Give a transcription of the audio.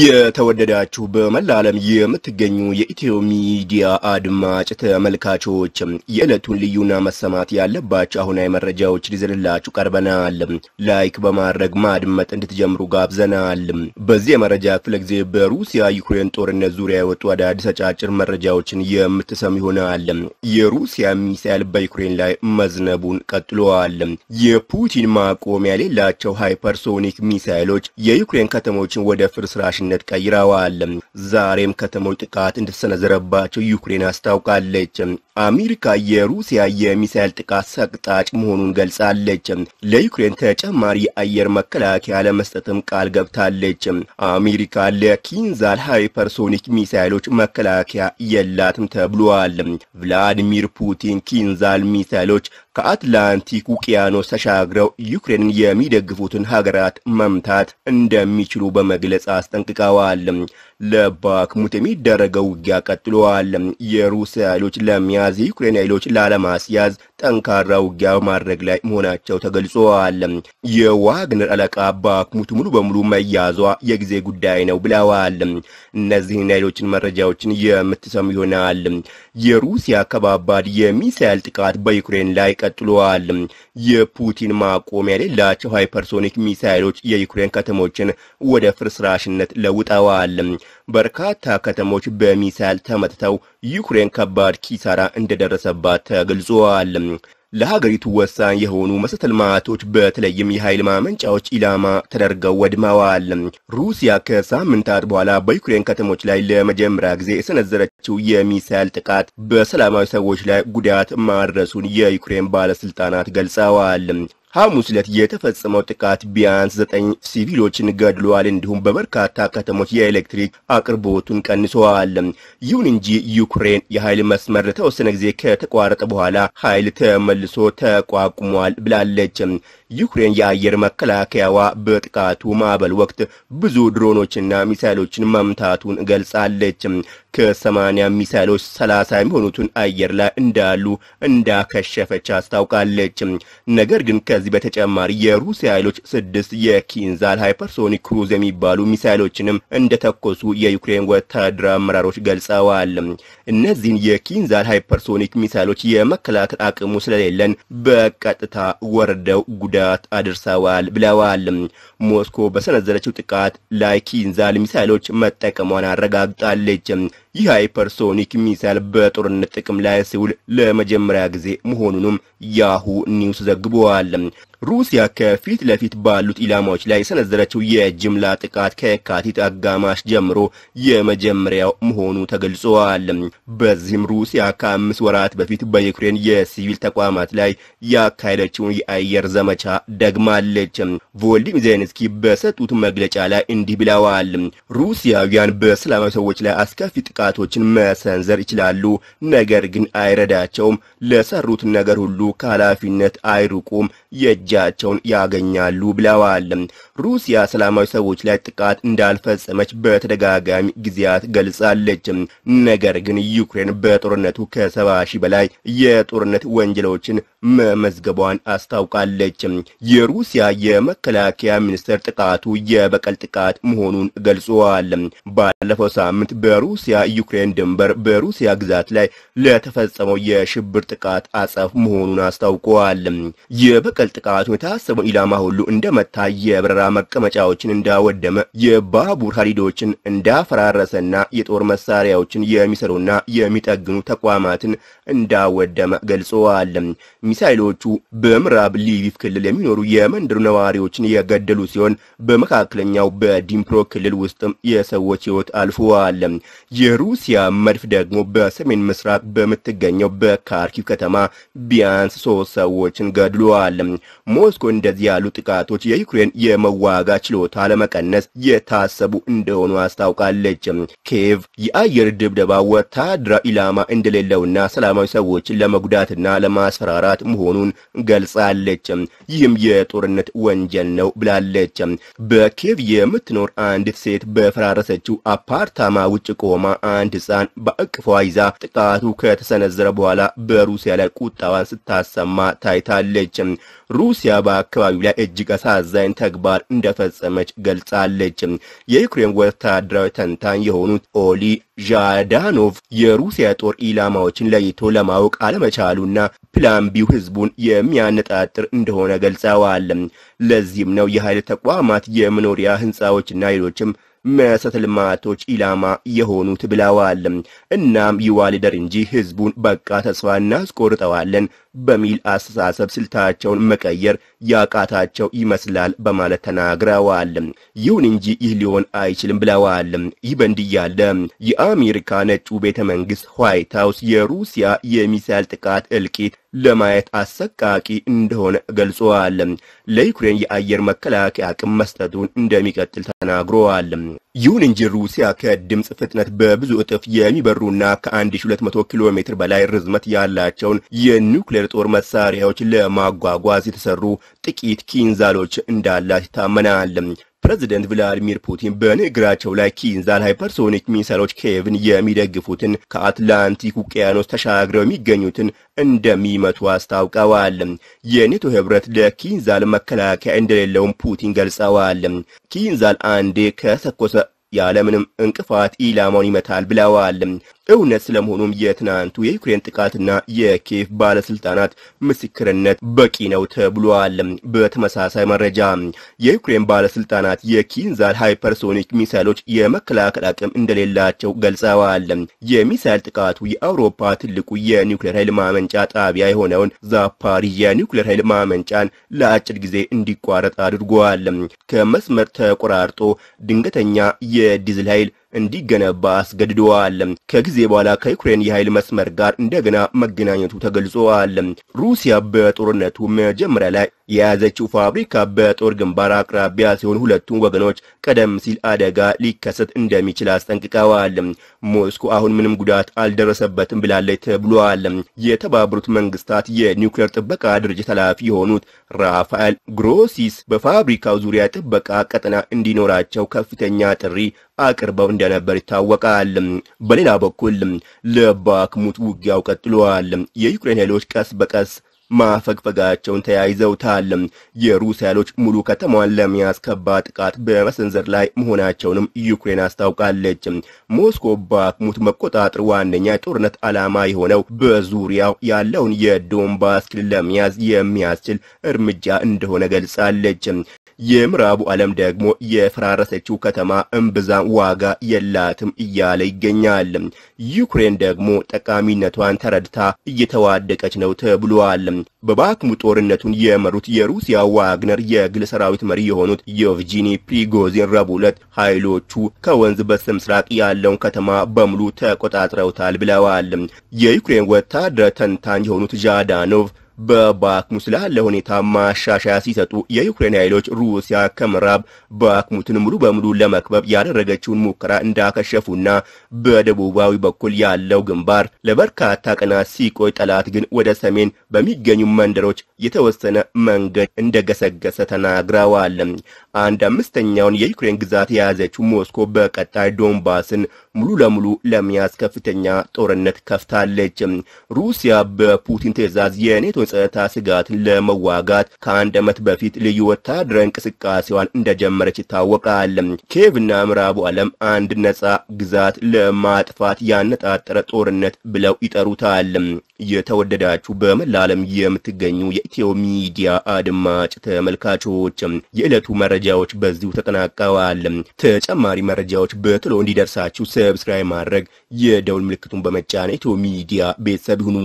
የተወደዳችሁ በመላ ዓለም የምትገኙ የኢትዮ ሚዲያ አድማጭ ተመልካቾች የዕለቱን ልዩና መሰማት ያለባቸው አሁናዊ መረጃዎች ሊዘንላችሁ ቀርበናል። ላይክ በማድረግ ማድመጥ እንድትጀምሩ ጋብዘናል። በዚህ የመረጃ ክፍለ ጊዜ በሩሲያ ዩክሬን ጦርነት ዙሪያ የወጡ አዳዲስ አጫጭር መረጃዎችን የምትሰሙ ይሆናል። የሩሲያ ሚሳይል በዩክሬን ላይ መዝነቡን ቀጥሏል። የፑቲን ማቆሚያ የሌላቸው ሃይፐርሶኒክ ሚሳይሎች የዩክሬን ከተሞችን ወደ ፍርስራሽ ተነሳሽነት ቀይረዋል። ዛሬም ከተሞች ጥቃት እንደተሰነዘረባቸው ዩክሬን አስታውቃለች። አሜሪካ የሩሲያ የሚሳይል ጥቃት ሰቅጣጭ መሆኑን ገልጻለች። ለዩክሬን ተጨማሪ የአየር መከላከያ ለመስጠትም ቃል ገብታለች። አሜሪካ ለኪንዛል ሃይፐርሶኒክ ሚሳይሎች መከላከያ የላትም ተብሏል። ቭላዲሚር ፑቲን ኪንዛል ሚሳይሎች ከአትላንቲክ ውቅያኖስ ተሻግረው ዩክሬንን የሚደግፉትን ሀገራት መምታት እንደሚችሉ በመግለጽ አስጠንቅቀዋል። አስጠንቅቀዋል። ለባክሙት የሚደረገው ውጊያ ቀጥሏል። የሩሲያ ኃይሎች ለሚያዝ የዩክሬን ኃይሎች ላለማስያዝ ጠንካራ ውጊያ ማድረግ ላይ መሆናቸው ተገልጿል። የዋግነር አለቃ ባክሙት ሙሉ በሙሉ መያዟ የጊዜ ጉዳይ ነው ብለዋል። እነዚህን ሌሎችን መረጃዎችን የምትሰሙ ይሆናል። የሩሲያ ከባባድ የሚሳይል ጥቃት በዩክሬን ላይ ቀጥሏል። የፑቲን ማቆሚያ የሌላቸው ሃይፐርሶኒክ ሚሳይሎች የዩክሬን ከተሞችን ወደ ፍርስራሽነት ለውጠዋል። በርካታ ከተሞች በሚሳይል ተመትተው ዩክሬን ከባድ ኪሳራ እንደደረሰባት ተገልጿል። ለሀገሪቱ ወሳኝ የሆኑ መሰረተ ልማቶች በተለይም የኃይል ማመንጫዎች ኢላማ ተደርገው ወድመዋል። ሩሲያ ከሳምንታት በኋላ በዩክሬን ከተሞች ላይ ለመጀመሪያ ጊዜ የሰነዘረችው የሚሳይል ጥቃት በሰላማዊ ሰዎች ላይ ጉዳት ማድረሱን የዩክሬን ባለስልጣናት ገልጸዋል። ሐሙስ ዕለት የተፈጸመው ጥቃት ቢያንስ ዘጠኝ ሲቪሎችን ገድሏል። እንዲሁም በበርካታ ከተሞች የኤሌክትሪክ አቅርቦቱን ቀንሰዋል። ይሁን እንጂ ዩክሬን የኃይል መስመር ለተወሰነ ጊዜ ከተቋረጠ በኋላ ኃይል ተመልሶ ተቋቁሟል ብላለች። ዩክሬን የአየር መከላከያዋ በጥቃቱ ማዕበል ወቅት ብዙ ድሮኖችና ሚሳይሎችን መምታቱን ገልጻለች። ከ ሚሳይሎች ሰላሳ የሚሆኑትን አየር ላይ እንዳሉ እንዳከሸፈች አስታውቃለች። ነገር ግን ከዚህ በተጨማሪ የሩሲያ ኃይሎች ስድስት የኪንዛል ሃይፐርሶኒክ ክሩዝ የሚባሉ ሚሳይሎችንም እንደተኮሱ የዩክሬን ወታደራዊ አመራሮች ገልጸዋል። እነዚህን የኪንዛል ሃይፐርሶኒክ ሚሳይሎች የመከላከል አቅሙ ስለሌለን በቀጥታ ወርደው ጉዳት አድርሰዋል ብለዋል። ሞስኮ በሰነዘረችው ጥቃት ላይ ኪንዛል ሚሳይሎች መጠቀሟን አረጋግጣለች። ይህ ሃይፐርሶኒክ ሚሳይል በጦርነት ጥቅም ላይ ሲውል ለመጀመሪያ ጊዜ መሆኑንም ያሁ ኒውስ ዘግቧል። ሩሲያ ከፊት ለፊት ባሉት ኢላማዎች ላይ የሰነዘረችው የጅምላ ጥቃት ከካቲት አጋማሽ ጀምሮ የመጀመሪያው መሆኑ ተገልጿል። በዚህም ሩሲያ ከአምስት ወራት በፊት በዩክሬን የሲቪል ተቋማት ላይ ያካሄደችውን የአየር ዘመቻ ደግማለች። ቮልዲሚር ዜሌንስኪ በሰጡት መግለጫ ላይ እንዲህ ብለዋል። ሩሲያውያን በሰላማዊ ሰዎች ላይ አስከፊ ጥቃቶችን መሰንዘር ይችላሉ፣ ነገር ግን አይረዳቸውም። ለሰሩት ነገር ሁሉ ከኃላፊነት አይርቁም። የእጅ እጃቸውን ያገኛሉ ብለዋል። ሩሲያ ሰላማዊ ሰዎች ላይ ጥቃት እንዳልፈጸመች በተደጋጋሚ ጊዜያት ገልጻለች። ነገር ግን ዩክሬን በጦርነቱ ከሰባ ሺህ በላይ የጦርነት ወንጀሎችን መመዝገቧን አስታውቃለች። የሩሲያ የመከላከያ ሚኒስቴር ጥቃቱ የበቀል ጥቃት መሆኑን ገልጿል። ባለፈው ሳምንት በሩሲያ ዩክሬን ድንበር በሩሲያ ግዛት ላይ ለተፈጸመው የሽብር ጥቃት አጸፍ መሆኑን አስታውቀዋል። የበቀል ጥቃቱ ጥቃቱ የታሰበውን ኢላማ ሁሉ እንደመታ፣ የበረራ መቀመጫዎችን እንዳወደመ፣ የባቡር ሀዲዶችን እንዳፈራረሰና የጦር መሳሪያዎችን የሚሰሩና የሚጠግኑ ተቋማትን እንዳወደመ ገልጸዋል። ሚሳይሎቹ በምዕራብ ሊቪቭ ክልል የሚኖሩ የመንደሩ ነዋሪዎችን የገደሉ ሲሆን በመካከለኛው በዲምፕሮ ክልል ውስጥም የሰዎች ህይወት አልፈዋል። የሩሲያ መድፍ ደግሞ በሰሜን ምስራቅ በምትገኘው በካርኪቭ ከተማ ቢያንስ ሶስት ሰዎችን ገድሏል። ሞስኮ እንደዚህ ያሉ ጥቃቶች የዩክሬን የመዋጋ ችሎታ ለመቀነስ የታሰቡ እንደሆኑ አስታውቃለች። ኬቭ የአየር ድብደባ ወታደራዊ ኢላማ እንደሌለውና ሰላማዊ ሰዎችን ለመጉዳትና ለማስፈራራት መሆኑን ገልጻለች። ይህም የጦርነት ወንጀል ነው ብላለች። በኬቭ የምትኖር አንዲት ሴት በፈራረሰችው አፓርታማ ውጭ ቆማ አንድ ህፃን በእቅፏ ይዛ ጥቃቱ ከተሰነዘረ በኋላ በሩሲያ ላይ ቁጣዋን ስታሰማ ታይታለች። ሩሲያ ሩሲያ በአካባቢው ላይ እጅግ አሳዛኝ ተግባር እንደፈጸመች ገልጻለች። የዩክሬን ወታደራዊ ተንታኝ የሆኑት ኦሊ ዣዳኖቭ የሩሲያ ጦር ኢላማዎችን ለይቶ ለማወቅ አለመቻሉና ፕላን ቢው ህዝቡን የሚያነጣጥር እንደሆነ ገልጸዋል። ለዚህም ነው የኃይል ተቋማት፣ የመኖሪያ ህንፃዎችና ሌሎችም መሰረተ ልማቶች ኢላማ የሆኑት ብለዋል። እናም ይዋልደር እንጂ ህዝቡን በቃ ተስፋ እናስቆርጠዋለን በሚል አስተሳሰብ ስልታቸውን መቀየር ያቃታቸው ይመስላል በማለት ተናግረዋል። ይሁን እንጂ ይህ ሊሆን አይችልም ብለዋል። ይህ በእንዲህ ያለ የአሜሪካ ነጩ ቤተ መንግስት ዋይት ሃውስ የሩሲያ የሚሳይል ጥቃት እልቂት ለማየት አሰቃቂ እንደሆነ ገልጸዋል። ለዩክሬን የአየር መከላከያ አቅም መስጠቱን እንደሚቀጥል ተናግረዋል። ይሁን እንጂ ሩሲያ ከድምፅ ፍጥነት በብዙ እጥፍ የሚበሩና ከ1200 ኪሎ ሜትር በላይ ርዝመት ያላቸውን የኒውክሌር ጦር መሳሪያዎች ለማጓጓዝ የተሰሩ ጥቂት ኪንዛሎች እንዳላት ይታመናል። ፕሬዚደንት ቭላዲሚር ፑቲን በንግግራቸው ላይ ኪንዛን ሃይፐርሶኒክ ሚሳይሎች ኬቭን የሚደግፉትን ከአትላንቲክ ውቅያኖስ ተሻግረው የሚገኙትን እንደሚመቱ አስታውቀዋል። የኔቶ ህብረት ለኪንዛል መከላከያ እንደሌለውም ፑቲን ገልጸዋል። ኪንዛል አንዴ ከተኮሰ ያለምንም እንቅፋት ኢላማውን ይመታል ብለዋል። እውነት ስለመሆኑም የትናንቱ የዩክሬን ጥቃትና የኪየቭ ባለስልጣናት ምስክርነት በቂ ነው ተብሏል። በተመሳሳይ መረጃ የዩክሬን ባለስልጣናት የኪንዛል ሃይፐርሶኒክ ሚሳይሎች የመከላከል አቅም እንደሌላቸው ገልጸዋል። የሚሳይል ጥቃቱ የአውሮፓ ትልቁ የኒውክሌር ኃይል ማመንጫ ጣቢያ የሆነውን ዛፓሪዥያ ኒውክሌር ኃይል ማመንጫን ለአጭር ጊዜ እንዲቋረጥ አድርጓል። ከመስመር ተቆራርጦ ድንገተኛ የ ديزل هايل እንዲገነባ አስገድደዋል። ከጊዜ በኋላ ከዩክሬን የኃይል መስመር ጋር እንደገና መገናኘቱ ተገልጿል። ሩሲያ በጦርነቱ መጀመሪያ ላይ የያዘችው ፋብሪካ በጦር ግንባር አቅራቢያ ሲሆን ሁለቱም ወገኖች ቀደም ሲል አደጋ ሊከሰት እንደሚችል አስጠንቅቀዋል። ሞስኮ አሁን ምንም ጉዳት አልደረሰበትም ብላለች ተብሏል። የተባበሩት መንግስታት የኒውክሌር ጥበቃ ድርጅት ኃላፊ የሆኑት ራፋኤል ግሮሲስ በፋብሪካው ዙሪያ ጥበቃ ቀጠና እንዲኖራቸው ከፍተኛ ጥሪ አቅርበው እንደነበር ይታወቃል። በሌላ በኩል ለባክሙት ውጊያው ቀጥሏል። የዩክሬን ኃይሎች ቀስ በቀስ ማፈግፈጋቸውን ተያይዘውታል። የሩስ ኃይሎች ሙሉ ከተማዋን ለሚያስከባ ጥቃት በመሰንዘር ላይ መሆናቸውንም ዩክሬን አስታውቃለች። ሞስኮ ባክሙት መቆጣጠር ዋነኛ የጦርነት ዓላማ የሆነው በዙሪያው ያለውን የዶንባስ ክልል ለመያዝ የሚያስችል እርምጃ እንደሆነ ገልጻለች። የምዕራቡ ዓለም ደግሞ የፈራረሰችው ከተማ እምብዛም ዋጋ የላትም እያለ ይገኛል። ዩክሬን ደግሞ ጠቃሚነቷን ተረድታ እየተዋደቀች ነው ተብሏል። በባክሙ ጦርነቱን የመሩት የሩሲያ ዋግነር የግል ሰራዊት መሪ የሆኑት የቭጂኒ ፕሪጎዚን ረቡዕ ዕለት ኃይሎቹ ከወንዝ በስተምስራቅ ያለውን ከተማ በሙሉ ተቆጣጥረውታል ብለዋል። የዩክሬን ወታደር ተንታኝ የሆኑት ዣዳኖቭ በባክሙት ላለ ሁኔታ ማሻሻያ ሲሰጡ የዩክሬን ኃይሎች ሩሲያ ከምዕራብ ባክሙትን ሙሉ በሙሉ ለመክበብ ያደረገችውን ሙከራ እንዳከሸፉና በደቡባዊ በኩል ያለው ግንባር ለበርካታ ቀናት ሲቆይ፣ ጠላት ግን ወደ ሰሜን በሚገኙ መንደሮች የተወሰነ መንገድ እንደገሰገሰ ተናግረዋል። አንድ አምስተኛውን የዩክሬን ግዛት የያዘችው ሞስኮ በቀጣይ ዶንባስን ሙሉ ለሙሉ ለመያዝ ከፍተኛ ጦርነት ከፍታለች። ሩሲያ በፑቲን ትዕዛዝ የኔቶን ጸጥታ ስጋትን ለመዋጋት ከአንድ ዓመት በፊት ልዩ ወታደራዊ እንቅስቃሴዋን እንደጀመረች ይታወቃል። ኬቭና ምዕራቡ ዓለም አንድ ነጻ ግዛት ለማጥፋት ያነጣጠረ ጦርነት ብለው ይጠሩታል። የተወደዳችሁ በመላ ዓለም የምትገኙ የኢትዮ ሚዲያ አድማጭ ተመልካቾች የዕለቱ መረጃዎች በዚሁ ተጠናቀዋል። ተጨማሪ መረጃዎች በቶሎ እንዲደርሳችሁ ሰብስክራይብ ማድረግ የደውል ምልክቱን በመጫን ኢትዮ ሚዲያ ቤተሰብ ይሁኑ።